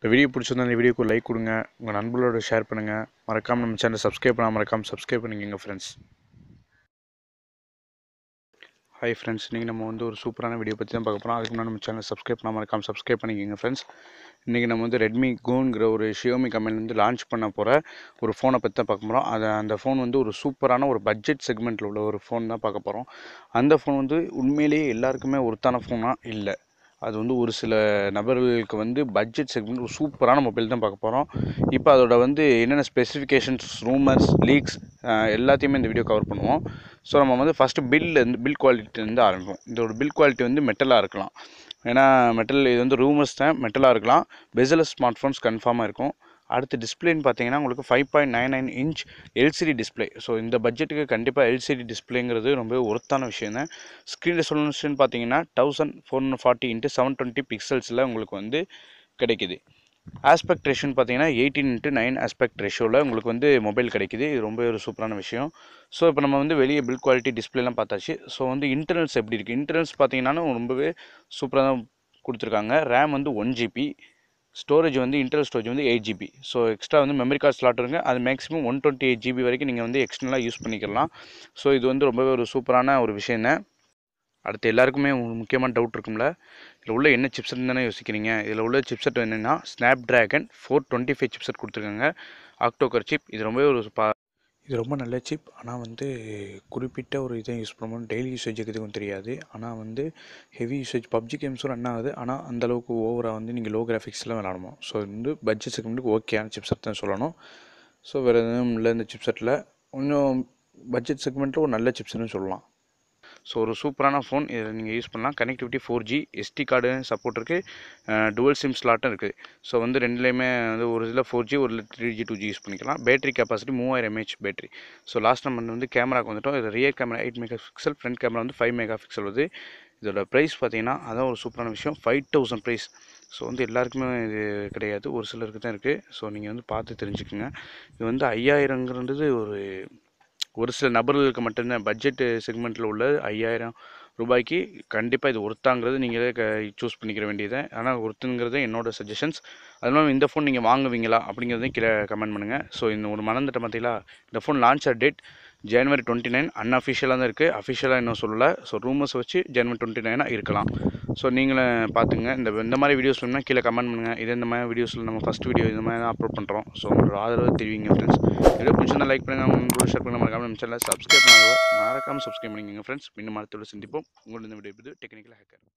இந்த வீடியோ பிடிச்சிருந்தா இந்த வீடியோக்கு லைக் கொடுங்க உங்கள் நண்பர்களோட ஷேர் பண்ணுங்கள் மறக்காமல் நம்ம சேனல் சப்ஸ்கிரைப் பண்ணால் மறக்காமல் சப்ஸ்கிரைப் பண்ணிக்கோங்க ஃப்ரெண்ட்ஸ் ஹாய் ஃப்ரெண்ட்ஸ் இன்றைக்கி நம்ம வந்து ஒரு சூப்பரான வீடியோ பற்றி தான் பார்க்க போகிறோம் அதுக்கு முன்னாடி நம்ம சேனல் சப்ஸ்கிரைப் பண்ணாமல் மறக்காமல் சப்ஸ்கிரைப் பண்ணிக்கோங்க ஃப்ரெண்ட்ஸ் இன்றைக்கி நம்ம வந்து ரெட்மி கோங்கிற ஒரு ஷியோமி கம்பெனி வந்து லான்ச் பண்ண போகிற ஒரு ஃபோனை பற்றி தான் பார்க்க போகிறோம் அதை அந்த ஃபோன் வந்து ஒரு சூப்பரான ஒரு பட்ஜெட் செக்மெண்ட்டில் உள்ள ஒரு ஃபோன் தான் பார்க்க போகிறோம் அந்த ஃபோன் வந்து உண்மையிலேயே எல்லாருக்குமே ஒருத்தான ஃபோனாக இல்லை அது வந்து ஒரு சில நபர்களுக்கு வந்து பட்ஜெட் செக்மெண்ட் ஒரு சூப்பரான மொபைல் தான் பார்க்க போகிறோம் இப்போ அதோட வந்து என்னென்ன ஸ்பெசிஃபிகேஷன்ஸ் ரூமர்ஸ் லீக்ஸ் எல்லாத்தையுமே இந்த வீடியோ கவர் பண்ணுவோம் ஸோ நம்ம வந்து ஃபஸ்ட்டு பில்லேருந்து பில் குவாலிட்டிலேருந்து ஆரம்பிப்போம் இதோட பில் குவாலிட்டி வந்து மெட்டலாக இருக்கலாம் ஏன்னா மெட்டல் இது வந்து ரூமர்ஸ் தான் மெட்டலாக இருக்கலாம் பெசலஸ் ஸ்மார்ட் ஃபோன்ஸ் கன்ஃபார்மாக இருக்கும் அடுத்து டிஸ்பிளேன்னு பார்த்தீங்கன்னா உங்களுக்கு five point nine nine inch LCD display so இந்த பட்ஜெட்டுக்கு கண்டிப்பாக எல்சிடி டிஸ்பிளேங்கிறது ரொம்ப ஒருத்தான விஷயம் தான் ஸ்க்ரீன் ரெசல்யூஷன் பார்த்தீங்கன்னா thousand four hundred forty into seven twenty பிக்சல்ஸில் உங்களுக்கு வந்து கிடைக்கிது ஆஸ்பெக்ட் ரேஷன் பார்த்தீங்கன்னா எயிட்டீன் இன்ட்டு நைன் ஆஸ்பெக்ட் ரேஷியோவில் உங்களுக்கு வந்து மொபைல் கிடைக்கிது இது ரொம்ப ஒரு சூப்பரான விஷயம் ஸோ இப்போ நம்ம வந்து வெளியே பில் குவாலிட்டி டிஸ்பிளேலாம் பார்த்தாச்சு ஸோ வந்து இன்டர்னல்ஸ் எப்படி இருக்குது இன்டர்னல்ஸ் பார்த்தீங்கன்னா ரொம்பவே சூப்பராக தான் கொடுத்துருக்காங்க ரேம் வந்து ஒன் ஜிபி ஸ்டோரேஜ் வந்து இன்டர்னல் ஸ்டோரேஜ் வந்து எயிட் ஜிபி ஸோ எக்ஸ்ட்ரா வந்து மெமரி கார்டு ஸ்லாட் இருங்க அது maximum one twenty eight GB வரைக்கும் நீங்கள் வந்து எக்ஸ்டர்னலாக யூஸ் பண்ணிக்கலாம் ஸோ இது வந்து ரொம்பவே ஒரு சூப்பரான ஒரு விஷயம் அடுத்து எல்லாருக்குமே முக்கியமான டவுட் இருக்கும்ல இதில் உள்ள என்ன சிப்செட் தானே யோசிக்கிறீங்க இதில் உள்ள சிப்செட் என்னென்னா Snapdragon four twenty five chipset கொடுத்துருக்காங்க ஆக்டோகர் சிப் இது ரொம்பவே ஒரு பா இது ரொம்ப நல்ல சிப் ஆனால் வந்து குறிப்பிட்ட ஒரு இதை யூஸ் பண்ணணும் டெய்லி யூசேஜுக்கு எதுவும் தெரியாது ஆனால் வந்து ஹெவி யூசேஜ் பப்ஜி கேம்ஸும் ரன் ஆகுது ஆனால் அந்தளவுக்கு ஓவராக வந்து நீங்கள் லோ கிராஃபிக்ஸ்லாம் விளாடணும் ஸோ இது வந்து பட்ஜெட் வந்து ஓகேயான சிப்செட் தான் சொல்லணும் ஸோ வேறு எதுவும் இல்லை இந்த சிப்செட்டில் கொஞ்சம் பட்ஜெட் செக்மெண்ட்டில் ஒரு நல்ல சிப்ஸ்னு சொல்லலாம் ஸோ ஒரு சூப்பரான ஃபோன் இதை நீங்கள் யூஸ் பண்ணலாம் connectivity four G SD card support இருக்குது டுவல் சிம் ஸ்லாட்டும் இருக்குது ஸோ வந்து ரெண்டுலேயுமே வந்து ஒரு இதில் ஃபோர் ஜி ஒரு three G two G use பண்ணிக்கலாம் பேட்டரி கெப்பாசிட்டி மூவாயிரம் எம்ஏஹெச் பேட்டரி ஸோ லாஸ்ட் நம்ம வந்து கேமராக்கு வந்துட்டோம் இது rear camera eight mega pixel front camera வந்து ஃபைவ் மெகா பிக்சல் வருது இதோட ப்ரைஸ் பார்த்தீங்கன்னா அதான் ஒரு சூப்பரான விஷயம் ஃபைவ் தௌசண்ட் ப்ரைஸ் ஸோ வந்து எல்லாருக்குமே இது கிடையாது ஒரு சிலருக்கு தான் இருக்குது ஸோ நீங்கள் வந்து பார்த்து தெரிஞ்சுக்கோங்க இது வந்து ஐயாயிரங்கிறது ஒரு ஒரு சில நபர்களுக்கு மட்டும்தான் பட்ஜெட்டு செக்மெண்ட்டில் உள்ள ஐயாயிரம் ரூபாய்க்கு கண்டிப்பாக இது ஒருத்தாங்கிறது நீங்களே க சூஸ் பண்ணிக்கிற வேண்டியது ஆனால் ஒருத்துங்கிறது என்னோடய சஜஷன்ஸ் அதனால இந்த ஃபோன் நீங்கள் வாங்குவீங்களா அப்படிங்கிறதையும் கீழே கமெண்ட் பண்ணுங்கள் ஸோ இந்த ஒரு மனந்திட்ட பார்த்தீங்களா இந்த phone launcher date January twenty nine அன்அஃபிஷியலாக தான் இருக்குது அஃபிஷியலாக இன்னும் சொல்லலை ஸோ ரூமர்ஸ் வச்சு ஜனவரி டுவெண்ட்டி நைனாக இருக்கலாம் ஸோ நீங்களும் பார்த்துங்க இந்த இந்த மாதிரி வீடியோஸ் வேணும்னா கீழே கமெண்ட் பண்ணுங்கள் இதே இந்த மாதிரி வீடியோஸில் நம்ம ஃபஸ்ட் வீடியோ இந்த மாதிரி தான் அப்லோட் பண்ணுறோம் ஸோ உங்களுக்கு ஆதரவு தெரிவிங்க ஃப்ரெண்ட்ஸ் வீடியோ பிடிச்சிருந்தா லைக் பண்ணுங்கள் உங்களோட ஷேர் பண்ணுங்கள் மறக்காமல் நம்ம சேனலில் சப்ஸ்கிரைப் பண்ணுங்கள் மறக்காமல் சப்ஸ்கிரைப் பண்ணிக்கோங்க ஃப்ரெண்ட்ஸ் இன்னும் மரத்தோடு சந்திப்போம் உங்களோட இந்த வீடியோ இது டெக்னிக்கல் ஹேக்கர்